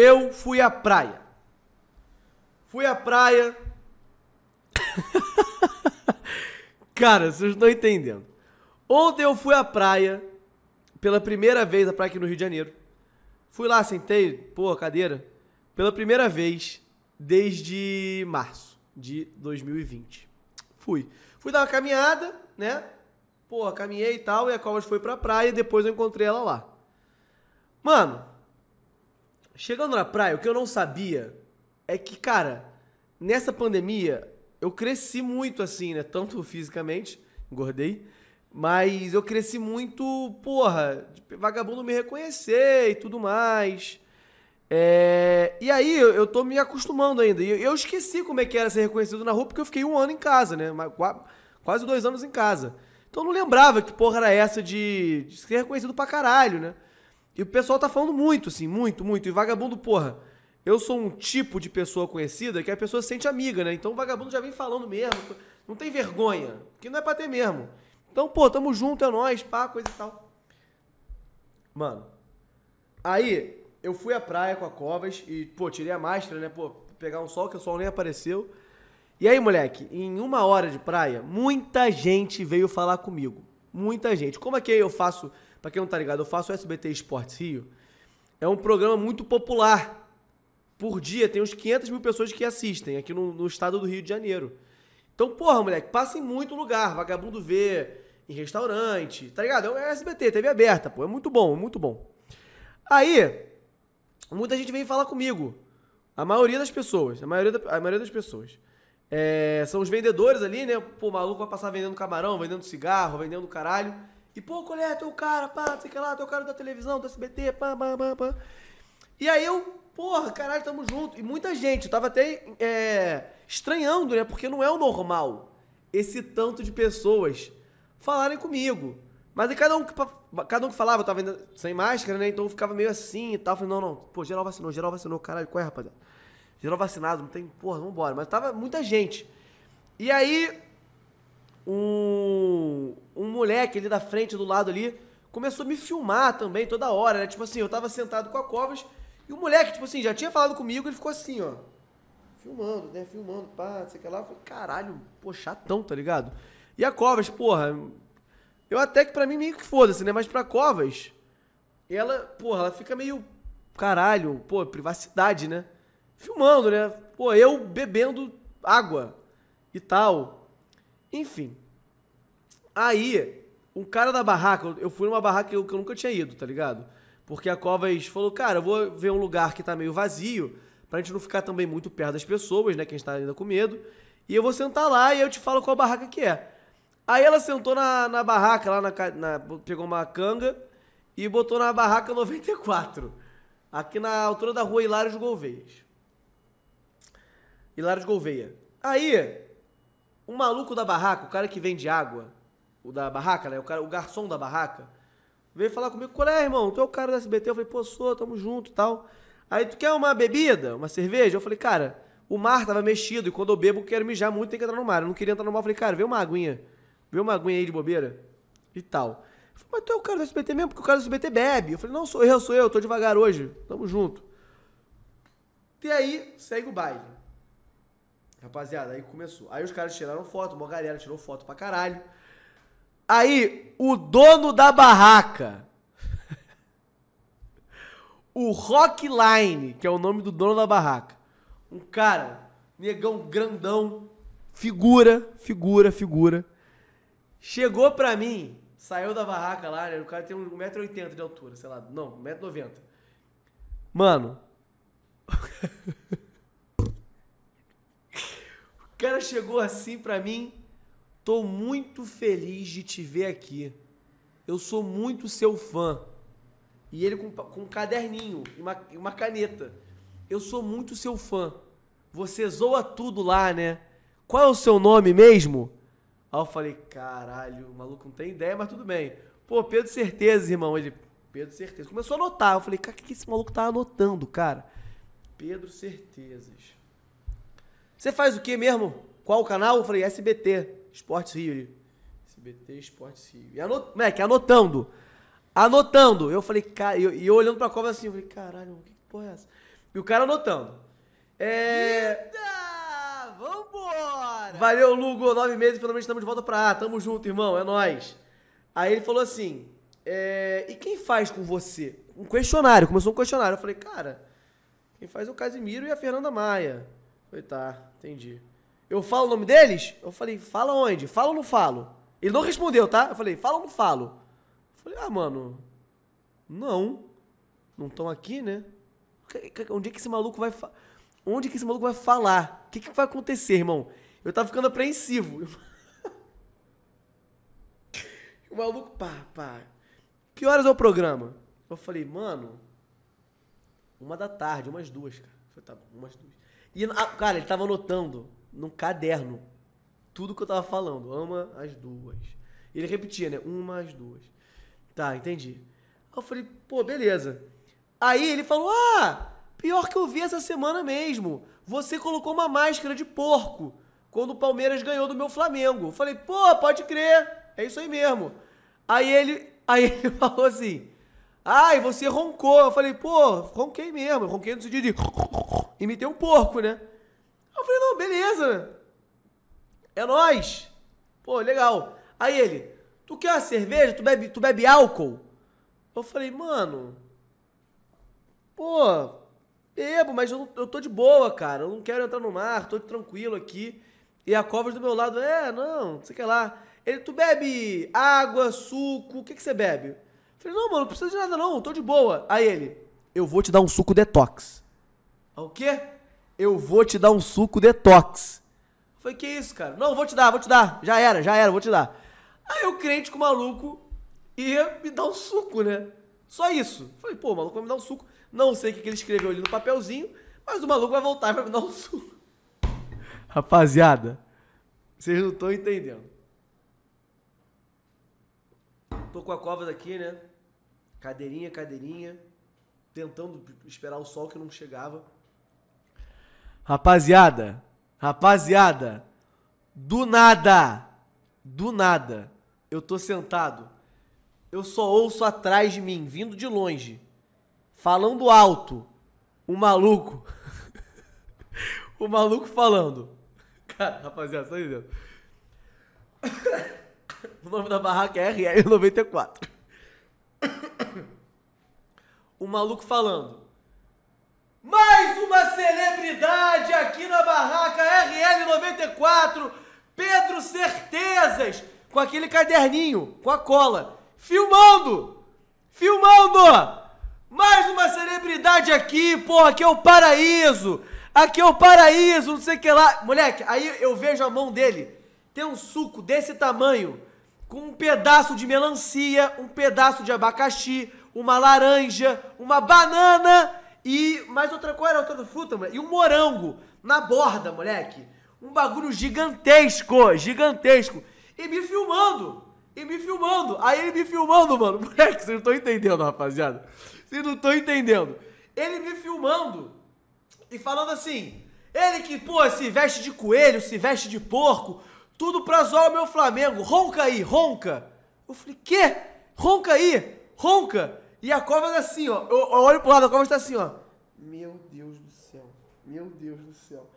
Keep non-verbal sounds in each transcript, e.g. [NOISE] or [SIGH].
Eu fui à praia. Fui à praia. [LAUGHS] Cara, vocês não estão entendendo. Ontem eu fui à praia, pela primeira vez, a praia aqui no Rio de Janeiro. Fui lá, sentei, pô, cadeira. Pela primeira vez desde março de 2020. Fui. Fui dar uma caminhada, né? Pô, caminhei e tal, e a Covas foi pra praia, depois eu encontrei ela lá. Mano, Chegando na praia, o que eu não sabia é que, cara, nessa pandemia eu cresci muito assim, né? Tanto fisicamente, engordei, mas eu cresci muito, porra, vagabundo me reconhecer e tudo mais. É... E aí eu, eu tô me acostumando ainda. E eu esqueci como é que era ser reconhecido na rua, porque eu fiquei um ano em casa, né? Quase dois anos em casa. Então eu não lembrava que porra era essa de, de ser reconhecido pra caralho, né? E o pessoal tá falando muito, assim, muito, muito. E vagabundo, porra, eu sou um tipo de pessoa conhecida que a pessoa se sente amiga, né? Então o vagabundo já vem falando mesmo, não tem vergonha, que não é pra ter mesmo. Então, pô, tamo junto, é nóis, pá, coisa e tal. Mano, aí eu fui à praia com a Covas e, pô, tirei a máscara, né? Pô, pegar um sol, que o sol nem apareceu. E aí, moleque, em uma hora de praia, muita gente veio falar comigo. Muita gente. Como é que eu faço Pra quem não tá ligado, eu faço o SBT Esportes Rio. É um programa muito popular. Por dia tem uns 500 mil pessoas que assistem aqui no, no estado do Rio de Janeiro. Então, porra, moleque, passa em muito lugar. Vagabundo vê, em restaurante, tá ligado? É o SBT, TV aberta, pô. É muito bom, é muito bom. Aí, muita gente vem falar comigo. A maioria das pessoas, a maioria, da, a maioria das pessoas. É, são os vendedores ali, né? Pô, maluco vai passar vendendo camarão, vendendo cigarro, vendendo caralho. E, pô, qual é? Teu cara, pá, sei que lá, teu cara da televisão, do SBT, pá, pá, pá, pá. E aí eu, porra, caralho, tamo junto. E muita gente, eu tava até é, estranhando, né? Porque não é o normal esse tanto de pessoas falarem comigo. Mas aí cada um que, cada um que falava, eu tava ainda sem máscara, né? Então eu ficava meio assim e tal. Falei, não, não, pô, geral vacinou, geral vacinou, caralho, qual é, rapaziada? Geral vacinado, não tem, porra, vambora. Mas tava muita gente. E aí, um um moleque ali da frente, do lado ali, começou a me filmar também toda hora, né? Tipo assim, eu tava sentado com a Covas e o moleque, tipo assim, já tinha falado comigo, ele ficou assim, ó. Filmando, né? Filmando, pá, sei que lá. Eu falei, caralho, pô, chatão, tá ligado? E a Covas, porra, eu até que pra mim meio que foda-se, né? Mas pra Covas, ela, porra, ela fica meio, caralho, pô, privacidade, né? Filmando, né? Pô, eu bebendo água e tal. Enfim. Aí, um cara da barraca, eu fui numa barraca que eu, que eu nunca tinha ido, tá ligado? Porque a Covas falou, cara, eu vou ver um lugar que tá meio vazio, pra gente não ficar também muito perto das pessoas, né? Que a gente tá ainda com medo. E eu vou sentar lá e eu te falo qual barraca que é. Aí ela sentou na, na barraca, lá na, na, pegou uma canga e botou na barraca 94. Aqui na altura da rua Hilários Hilário Hilários Gouveia. Aí, o maluco da barraca, o cara que vende água, o da barraca, né? O, cara, o garçom da barraca, veio falar comigo, qual é, irmão? Tu é o cara do SBT? Eu falei, pô, sou, tamo junto e tal. Aí, tu quer uma bebida? Uma cerveja? Eu falei, cara, o mar tava mexido e quando eu bebo, eu quero mijar muito, tem que entrar no mar. Eu não queria entrar no mar. Eu falei, cara, vê uma aguinha. Vê uma aguinha aí de bobeira e tal. Eu falei, mas tu é o cara do SBT mesmo? Porque o cara do SBT bebe. Eu falei, não, sou eu, sou eu, tô devagar hoje. Tamo junto. E aí, segue o baile. Rapaziada, aí começou. Aí os caras tiraram foto, uma galera tirou foto pra caralho. Aí, o dono da barraca, o Rockline, que é o nome do dono da barraca, um cara, negão grandão, figura, figura, figura, chegou pra mim, saiu da barraca lá, né? O cara tem 1,80m de altura, sei lá, não, 1,90m. Mano. [LAUGHS] o cara chegou assim pra mim Estou muito feliz de te ver aqui. Eu sou muito seu fã. E ele com, com um caderninho e uma, e uma caneta. Eu sou muito seu fã. Você zoa tudo lá, né? Qual é o seu nome mesmo? Aí eu falei, caralho, o maluco não tem ideia, mas tudo bem. Pô, Pedro Certeza, irmão. Ele, Pedro Certeza. Começou a anotar. Eu falei, cara, o que, que esse maluco tá anotando, cara? Pedro Certezas. Você faz o que mesmo? Qual o canal? Eu falei, SBT. Esportes Rio. SBT Esportes Rio. E anot... Moleque, anotando. Anotando. Eu falei, cara, e eu, eu, olhando pra cova assim, eu falei, caralho, que porra é essa? E o cara anotando. É. Eita! Vambora! Valeu, Lugo, nove meses, finalmente estamos de volta pra A. Tamo junto, irmão, é nós. Aí ele falou assim: é... e quem faz com você? Um questionário, começou um questionário. Eu falei, cara, quem faz é o Casimiro e a Fernanda Maia. Eu falei, tá, entendi. Eu falo o nome deles? Eu falei, fala onde? Fala ou não falo? Ele não respondeu, tá? Eu falei, fala ou não falo? Eu falei, ah, mano, não. Não estão aqui, né? Onde é que esse maluco vai Onde é que esse maluco vai falar? O que, que vai acontecer, irmão? Eu tava ficando apreensivo. [LAUGHS] o maluco, pá, pá. Que horas é o programa? Eu falei, mano, uma da tarde, umas duas, cara. Eu falei, tá bom, umas duas. E, ah, cara, ele tava anotando num caderno tudo que eu tava falando. Ama as duas. Ele repetia, né? Uma, as duas. Tá, entendi. Aí eu falei, pô, beleza. Aí ele falou: ah, pior que eu vi essa semana mesmo. Você colocou uma máscara de porco quando o Palmeiras ganhou do meu Flamengo. Eu falei, pô, pode crer. É isso aí mesmo. Aí ele, [LAUGHS] aí ele falou assim. Ah, e você roncou. Eu falei, pô, ronquei mesmo. Eu ronquei no sentido de. [LAUGHS] Imitei um porco, né? Eu falei, não, beleza. É nós. Pô, legal. Aí ele, tu quer uma cerveja? Tu bebe, tu bebe álcool? Eu falei, mano. Pô, bebo, mas eu, eu tô de boa, cara. Eu não quero entrar no mar, tô tranquilo aqui. E a cova do meu lado, é, não, não sei o que lá. Ele, tu bebe água, suco, o que, que você bebe? Eu falei, não, mano, não precisa de nada não, tô de boa. Aí ele, eu vou te dar um suco detox. O quê? eu vou te dar um suco detox. Foi que isso, cara? Não, vou te dar, vou te dar. Já era, já era, vou te dar. Aí o crente com o maluco ia me dar um suco, né? Só isso. Falei, pô, o maluco vai me dar um suco. Não sei o que ele escreveu ali no papelzinho, mas o maluco vai voltar e vai me dar um suco. [LAUGHS] Rapaziada, vocês não estão entendendo. Tô com a cova daqui, né? Cadeirinha, cadeirinha. Tentando esperar o sol que não chegava. Rapaziada, rapaziada, do nada, do nada, eu tô sentado, eu só ouço atrás de mim, vindo de longe, falando alto, o maluco, o [LAUGHS] maluco falando. Cara, rapaziada, só entendendo. [COUGHS] O nome da barraca é RL94. O [COUGHS] maluco falando uma celebridade aqui na barraca RL94, Pedro Certezas, com aquele caderninho, com a cola, filmando! Filmando! Mais uma celebridade aqui, porra, aqui é o paraíso! Aqui é o paraíso, não sei o que lá. Moleque, aí eu vejo a mão dele. Tem um suco desse tamanho, com um pedaço de melancia, um pedaço de abacaxi, uma laranja, uma banana e mais outra, coisa, era outra fruta, E um morango na borda, moleque. Um bagulho gigantesco, gigantesco. E me filmando, e me filmando. Aí ele me filmando, mano. [LAUGHS] Moleque, vocês não estão entendendo, rapaziada. Vocês não estão entendendo. Ele me filmando e falando assim. Ele que, pô, se veste de coelho, se veste de porco, tudo pra zoar o meu Flamengo. Ronca aí, ronca. Eu falei, quê? Ronca aí, ronca. E a cova tá assim, ó. Eu, eu olho pro lado, a cova está assim, ó. Meu Deus do céu. Meu Deus do céu.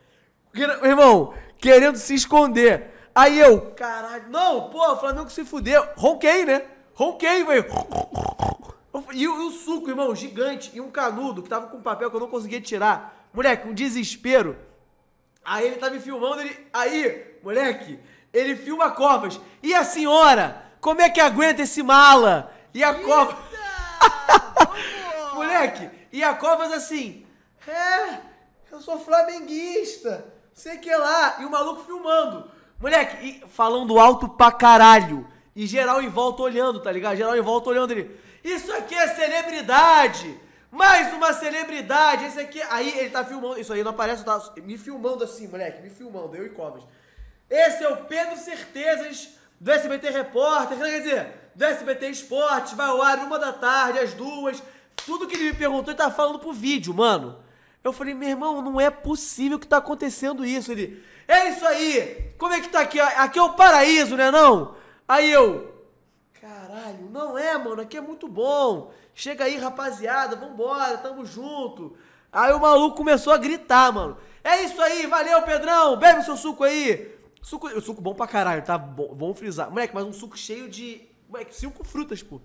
Irmão, querendo se esconder. Aí eu, caralho, não, pô, o Flamengo se fudeu. Ronquei, né? Ronquei, velho. E, e o suco, irmão, gigante. E um canudo que tava com papel que eu não conseguia tirar. Moleque, um desespero. Aí ele tá me filmando, ele. Aí, moleque, ele filma covas. E a senhora? Como é que aguenta esse mala? E a cova. [LAUGHS] Moleque, e a Covas assim, é, eu sou flamenguista, sei que é lá, e o maluco filmando. Moleque, falando alto pra caralho. E geral em volta olhando, tá ligado? Geral em volta olhando ele. Isso aqui é celebridade! Mais uma celebridade! Esse aqui. Aí ele tá filmando. Isso aí não aparece, tá me filmando assim, moleque, me filmando, eu e Covas. Esse é o Pedro Certezas do SBT Repórter, quer dizer, do SBT Esporte, vai ao ar uma da tarde, às duas. Tudo que ele me perguntou, ele tá falando pro vídeo, mano. Eu falei, meu irmão, não é possível que tá acontecendo isso. Ele, é isso aí! Como é que tá aqui? Aqui é o paraíso, né não? Aí eu, caralho, não é, mano, aqui é muito bom. Chega aí, rapaziada, vambora, tamo junto. Aí o maluco começou a gritar, mano. É isso aí, valeu, Pedrão, bebe seu suco aí. Suco, suco bom pra caralho, tá? Bom, bom frisar. Moleque, mas um suco cheio de. Moleque, cinco frutas, pô.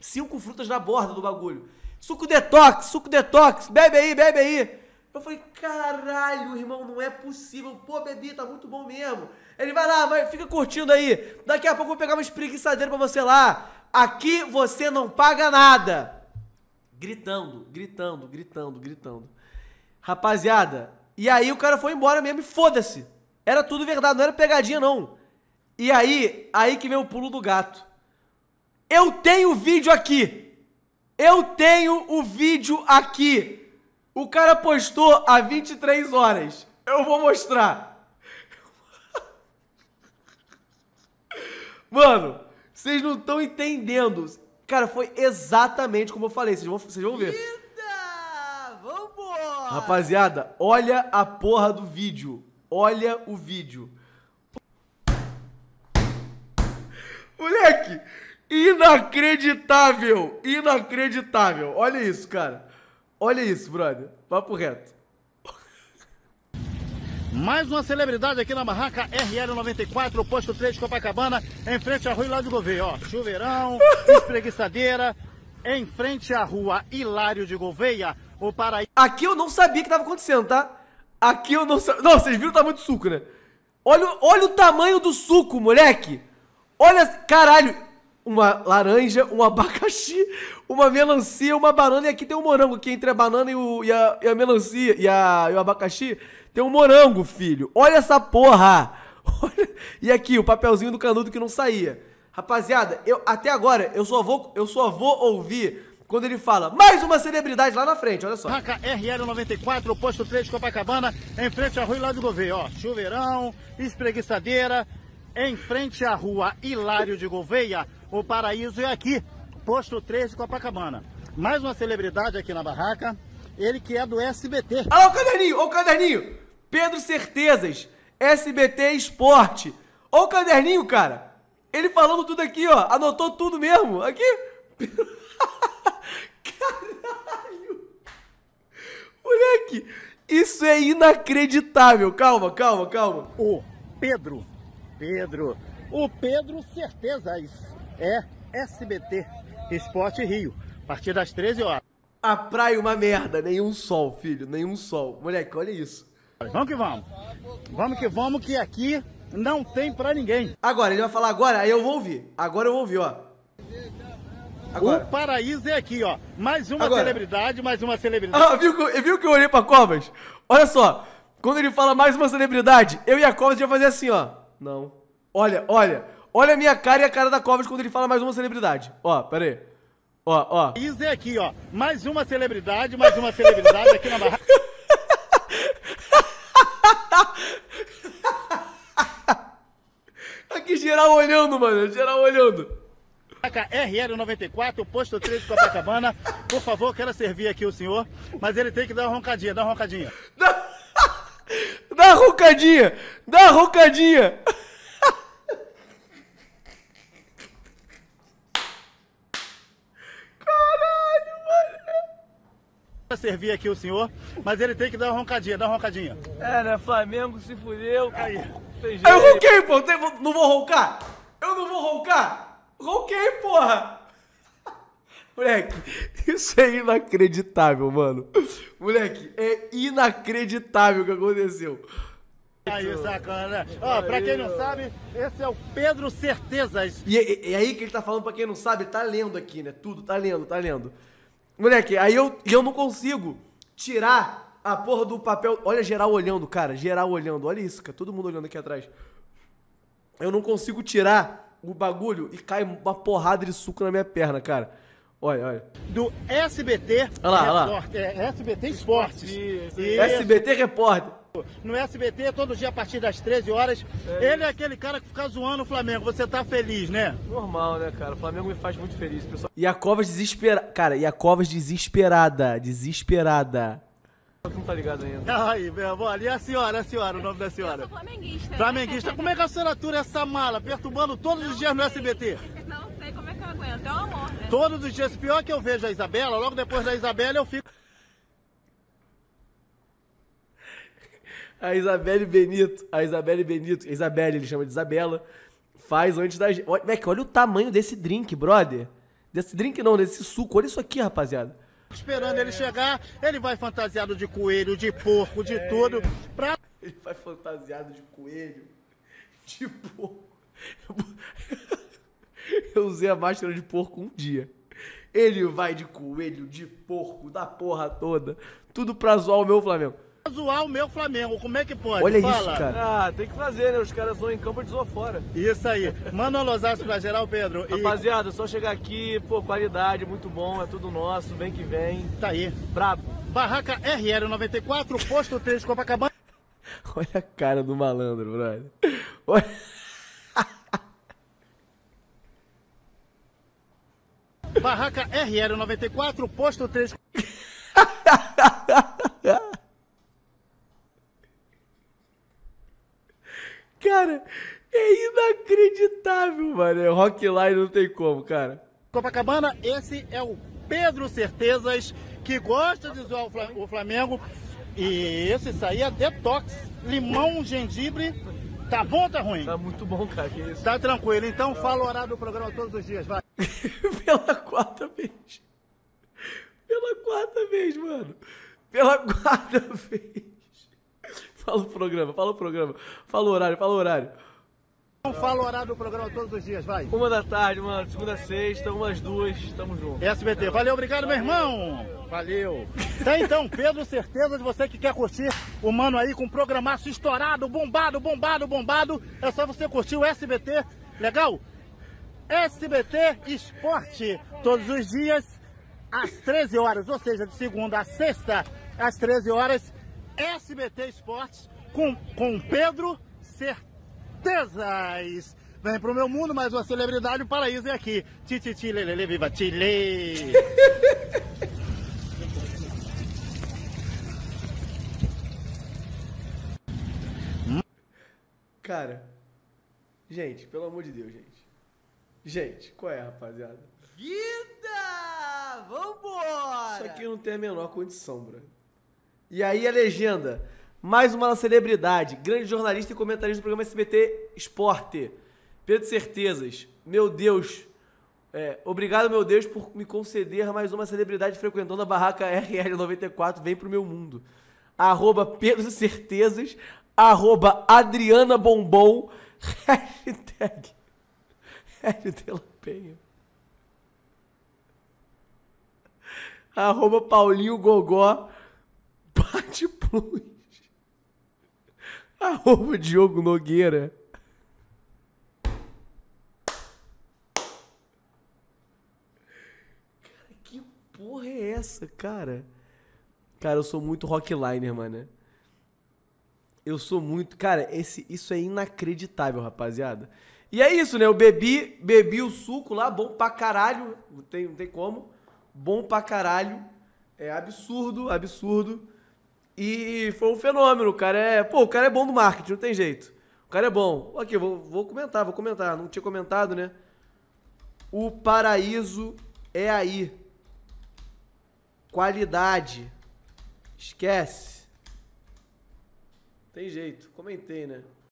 Cinco frutas na borda do bagulho. Suco detox, suco detox, bebe aí, bebe aí. Eu falei, caralho, irmão, não é possível. Pô, bebi, tá muito bom mesmo. Ele vai lá, vai, fica curtindo aí. Daqui a pouco eu vou pegar uma espreguiçadeira pra você lá. Aqui você não paga nada. Gritando, gritando, gritando, gritando. Rapaziada, e aí o cara foi embora mesmo e foda-se. Era tudo verdade, não era pegadinha, não. E aí, aí que vem o pulo do gato. Eu tenho o vídeo aqui. Eu tenho o vídeo aqui. O cara postou há 23 horas. Eu vou mostrar. [LAUGHS] Mano, vocês não estão entendendo. Cara, foi exatamente como eu falei. Vocês vão, vocês vão ver. Eita! Vambora! Rapaziada, olha a porra do vídeo. Olha o vídeo. Moleque, inacreditável, inacreditável. Olha isso, cara. Olha isso, brother. Papo reto. Mais uma celebridade aqui na barraca RL94, posto 3 Copacabana, em frente à rua Hilário de Gouveia. Ó, chuveirão, [LAUGHS] espreguiçadeira, em frente à rua Hilário de Gouveia, o Paraíba. Aqui eu não sabia que estava acontecendo, tá? Aqui eu não sei. Não, vocês viram o tamanho do suco, né? Olha, olha o tamanho do suco, moleque. Olha, caralho. Uma laranja, um abacaxi, uma melancia, uma banana. E aqui tem um morango, que entre a banana e, o, e, a, e a, melancia e, a, e o abacaxi tem um morango, filho. Olha essa porra. [LAUGHS] Olha. E aqui, o papelzinho do canudo que não saía. Rapaziada, eu até agora eu só vou eu só vou ouvir quando ele fala mais uma celebridade lá na frente, olha só. Raca RL94, posto 3 Copacabana, em frente à rua Hilário Gouveia, ó, chuveirão, espreguiçadeira, em frente à rua Hilário de Gouveia, o paraíso é aqui, posto 3 de Copacabana. Mais uma celebridade aqui na barraca, ele que é do SBT. Olha o caderninho, olha o caderninho, Pedro Certezas, SBT Esporte, olha o caderninho, cara. Ele falando tudo aqui, ó. Anotou tudo mesmo. Aqui. [LAUGHS] Moleque, isso é inacreditável. Calma, calma, calma. O Pedro, Pedro, o Pedro Certezas é SBT Esporte Rio, a partir das 13 horas. A praia é uma merda, nenhum sol, filho, nenhum sol. Moleque, olha isso. Vamos que vamos. Vamos que vamos que aqui não tem pra ninguém. Agora, ele vai falar agora, aí eu vou ouvir. Agora eu vou ouvir, ó. Agora. O paraíso é aqui, ó. Mais uma Agora. celebridade, mais uma celebridade. Ah, viu que, viu que eu olhei pra Covas? Olha só. Quando ele fala mais uma celebridade, eu e a Covas já fazer assim, ó. Não. Olha, olha. Olha a minha cara e a cara da Covas quando ele fala mais uma celebridade. Ó, pera aí. Ó, ó. Isso é aqui, ó. Mais uma celebridade, mais uma celebridade aqui na barra. [LAUGHS] aqui geral olhando, mano. Geral olhando. Placa RL94, posto 3 de Copacabana. Por favor, quero servir aqui o senhor, mas ele tem que dar uma roncadinha, dá uma roncadinha. Dá, [LAUGHS] dá uma roncadinha, dá uma roncadinha. [LAUGHS] servir aqui o senhor, mas ele tem que dar uma roncadinha, dá uma roncadinha. É, né? Flamengo se fudeu. Aí. Eu ronquei, pô. Não vou roncar? Eu não vou roncar? Ronquei, porra! Moleque, isso é inacreditável, mano. Moleque, é inacreditável o que aconteceu. Aí, sacana. Né? Ó, pra quem não sabe, esse é o Pedro Certezas. E, e, é, e, é aí que ele tá falando, pra quem não sabe, tá lendo aqui, né? Tudo, tá lendo, tá lendo. Moleque, aí eu, eu não consigo tirar a porra do papel. Olha, geral olhando, cara, geral olhando. Olha isso, cara, todo mundo olhando aqui atrás. Eu não consigo tirar o bagulho e cai uma porrada de suco na minha perna, cara. Olha, olha. Do SBT. Olha lá, olha lá. É, é SBT Esportes. Isso, isso. SBT Repórter. No SBT, todo dia a partir das 13 horas. É ele é aquele cara que fica zoando o Flamengo. Você tá feliz, né? Normal, né, cara? O Flamengo me faz muito feliz, pessoal. E a Covas desesperada. Cara, e a Covas desesperada. Desesperada. Não tá ligado ainda. [LAUGHS] Aí, meu amor, ali é a senhora, é a senhora, o nome da senhora. Eu sou flamenguista. Flamenguista. Como é que a senhora atura essa mala, perturbando todos não os dias sei. no SBT? [LAUGHS] Não sei como é que eu aguento, é um amor, né? Todos os dias. Pior que eu vejo a Isabela, logo depois da Isabela eu fico... [LAUGHS] A Isabelle Benito, a Isabelle Benito, Isabelle, ele chama de Isabela, faz antes da gente. Olha, olha o tamanho desse drink, brother. Desse drink não, desse suco. Olha isso aqui, rapaziada. Esperando ele chegar, ele vai fantasiado de coelho, de porco, de tudo. Pra... Ele vai fantasiado de coelho, de porco. Eu usei a máscara de porco um dia. Ele vai de coelho, de porco, da porra toda. Tudo pra zoar o meu Flamengo zoar o meu Flamengo. Como é que pode? Olha Fala. isso, cara. Ah, tem que fazer, né? Os caras zoam em campo de zoam fora. Isso aí. Manda um alôzaço pra geral, Pedro. E... Rapaziada, só chegar aqui, pô, qualidade, muito bom, é tudo nosso, bem que vem. Tá aí. Brabo. Barraca RL94, posto 3 Copacabana. [LAUGHS] Olha a cara do malandro, brother. Olha... Barraca RL94, posto 3 Copacabana. Cara, é inacreditável, mano. É Rockline não tem como, cara. Copacabana, esse é o Pedro Certezas, que gosta de zoar o Flamengo. E esse aí é detox, limão, gengibre. Tá bom ou tá ruim? Tá muito bom, cara. Que isso? Tá tranquilo. Então fala o horário do programa todos os dias, vai. [LAUGHS] Pela quarta vez. Pela quarta vez, mano. Pela quarta vez. [LAUGHS] Fala o programa, fala o programa. Fala o horário, fala o horário. Não fala o horário do programa todos os dias, vai. Uma da tarde, uma segunda sexta, umas duas, tamo junto. SBT, valeu, obrigado, meu irmão. Valeu. Tá então, Pedro, certeza de você que quer curtir o mano aí com um programaço estourado, bombado, bombado, bombado. É só você curtir o SBT, legal? SBT Esporte, todos os dias, às 13 horas, ou seja, de segunda a sexta, às 13 horas. SBT Esportes com, com Pedro Certezas. Vem pro meu mundo, mais uma celebridade, o paraíso é aqui. Tititi, lelele, viva Chile! Cara, gente, pelo amor de Deus, gente. Gente, qual é, rapaziada? Vida! Vambora! Isso aqui não tem a menor condição, brother. E aí a legenda. Mais uma celebridade, grande jornalista e comentarista do programa SBT Esporte. Pedro Certezas, meu Deus. É, obrigado, meu Deus, por me conceder mais uma celebridade frequentando a barraca RL94. Vem pro meu mundo. Arroba Pedro Certezas, arroba Adriana Bombom, [LAUGHS] hashtag Penha. Arroba Paulinho Gogó, Arte Plus. Arroba Diogo Nogueira. Cara, que porra é essa, cara? Cara, eu sou muito rockliner, mano. Eu sou muito. Cara, esse, isso é inacreditável, rapaziada. E é isso, né? Eu bebi, bebi o suco lá, bom pra caralho. Não tem, não tem como. Bom pra caralho. É absurdo, absurdo. E foi um fenômeno, o cara é. Pô, o cara é bom no marketing, não tem jeito. O cara é bom. Aqui, vou, vou comentar, vou comentar. Não tinha comentado, né? O paraíso é aí. Qualidade. Esquece. Tem jeito. Comentei, né?